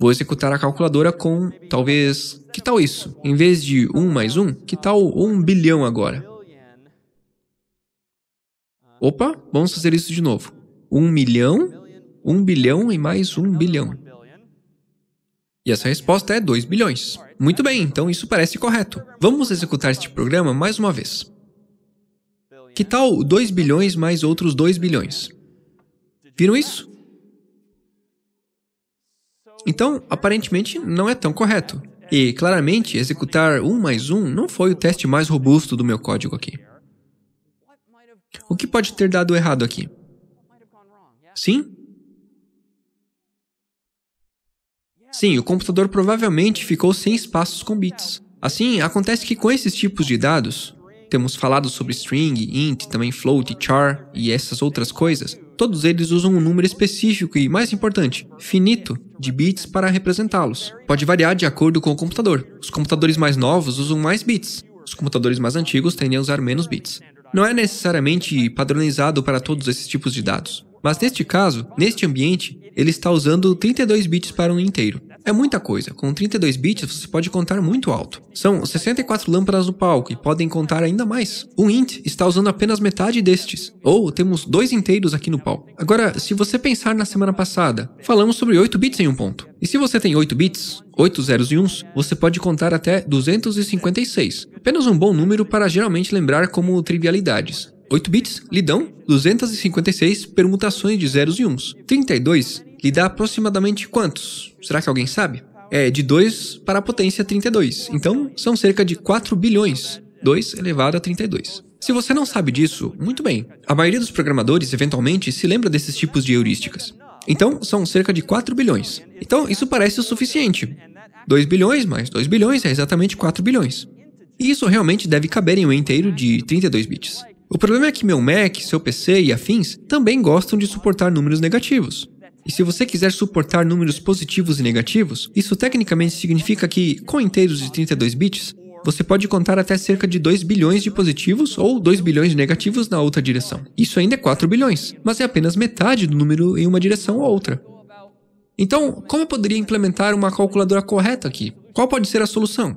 Vou executar a calculadora com, talvez, que tal isso? Em vez de 1 mais 1, que tal 1 bilhão agora? Uh, Opa, vamos fazer isso de novo. 1 milhão, 1 bilhão e mais 1 bilhão. E essa resposta é 2 bilhões. Muito bem, então isso parece correto. Vamos executar este programa mais uma vez. Que tal 2 bilhões mais outros 2 bilhões? Viram isso? Então, aparentemente, não é tão correto. E, claramente, executar 1 mais 1 não foi o teste mais robusto do meu código aqui. O que pode ter dado errado aqui? Sim? Sim, o computador provavelmente ficou sem espaços com bits. Assim, acontece que com esses tipos de dados, temos falado sobre string, int, também float, char e essas outras coisas, todos eles usam um número específico e, mais importante, finito de bits para representá-los. Pode variar de acordo com o computador. Os computadores mais novos usam mais bits, os computadores mais antigos tendem a usar menos bits. Não é necessariamente padronizado para todos esses tipos de dados, mas neste caso, neste ambiente, ele está usando 32 bits para um inteiro. É muita coisa, com 32 bits você pode contar muito alto. São 64 lâmpadas no palco e podem contar ainda mais. Um int está usando apenas metade destes, ou temos dois inteiros aqui no palco. Agora, se você pensar na semana passada, falamos sobre 8 bits em um ponto. E se você tem 8 bits, 8 zeros e uns, você pode contar até 256. Apenas um bom número para geralmente lembrar como trivialidades. 8 bits lhe dão 256 permutações de zeros e uns. 32 lhe dá aproximadamente quantos? Será que alguém sabe? É de 2 para a potência 32, então são cerca de 4 bilhões, 2 elevado a 32. Se você não sabe disso, muito bem. A maioria dos programadores eventualmente se lembra desses tipos de heurísticas. Então, são cerca de 4 bilhões. Então, isso parece o suficiente. 2 bilhões mais 2 bilhões é exatamente 4 bilhões. E isso realmente deve caber em um inteiro de 32 bits. O problema é que meu Mac, seu PC e afins também gostam de suportar números negativos. E se você quiser suportar números positivos e negativos, isso tecnicamente significa que, com inteiros de 32 bits, você pode contar até cerca de 2 bilhões de positivos ou 2 bilhões de negativos na outra direção. Isso ainda é 4 bilhões, mas é apenas metade do número em uma direção ou outra. Então, como eu poderia implementar uma calculadora correta aqui? Qual pode ser a solução?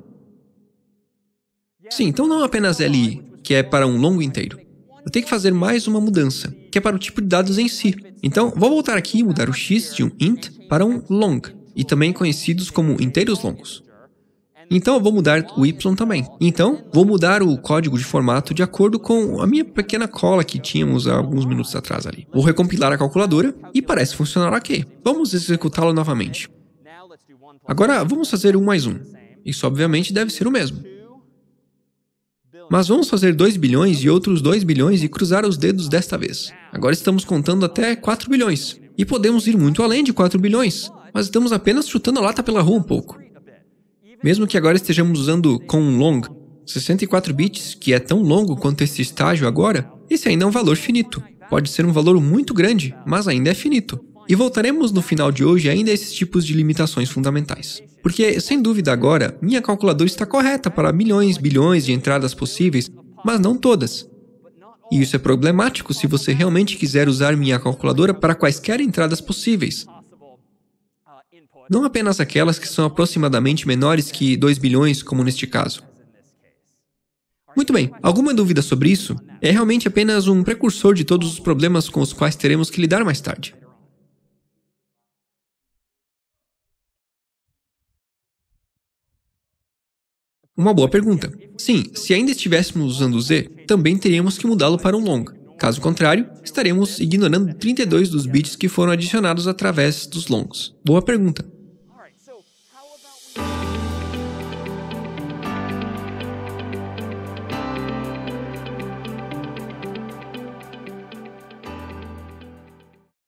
Sim, então não apenas LI, que é para um longo inteiro. Eu tenho que fazer mais uma mudança que é para o tipo de dados em si. Então, vou voltar aqui e mudar o x de um int para um long, e também conhecidos como inteiros longos. Então eu vou mudar o Y também. Então, vou mudar o código de formato de acordo com a minha pequena cola que tínhamos há alguns minutos atrás ali. Vou recompilar a calculadora e parece funcionar ok. Vamos executá-lo novamente. Agora, vamos fazer um mais um. Isso obviamente deve ser o mesmo. Mas vamos fazer 2 bilhões e outros 2 bilhões e cruzar os dedos desta vez. Agora estamos contando até 4 bilhões. E podemos ir muito além de 4 bilhões, mas estamos apenas chutando a lata pela rua um pouco. Mesmo que agora estejamos usando com um long 64 bits, que é tão longo quanto esse estágio agora, esse ainda é um valor finito. Pode ser um valor muito grande, mas ainda é finito. E voltaremos no final de hoje ainda a esses tipos de limitações fundamentais. Porque, sem dúvida agora, minha calculadora está correta para milhões, bilhões de entradas possíveis, mas não todas. E isso é problemático se você realmente quiser usar minha calculadora para quaisquer entradas possíveis. Não apenas aquelas que são aproximadamente menores que 2 bilhões, como neste caso. Muito bem, alguma dúvida sobre isso? É realmente apenas um precursor de todos os problemas com os quais teremos que lidar mais tarde. Uma boa pergunta. Sim, se ainda estivéssemos usando o Z, também teríamos que mudá-lo para um long. Caso contrário, estaremos ignorando 32 dos bits que foram adicionados através dos longs. Boa pergunta.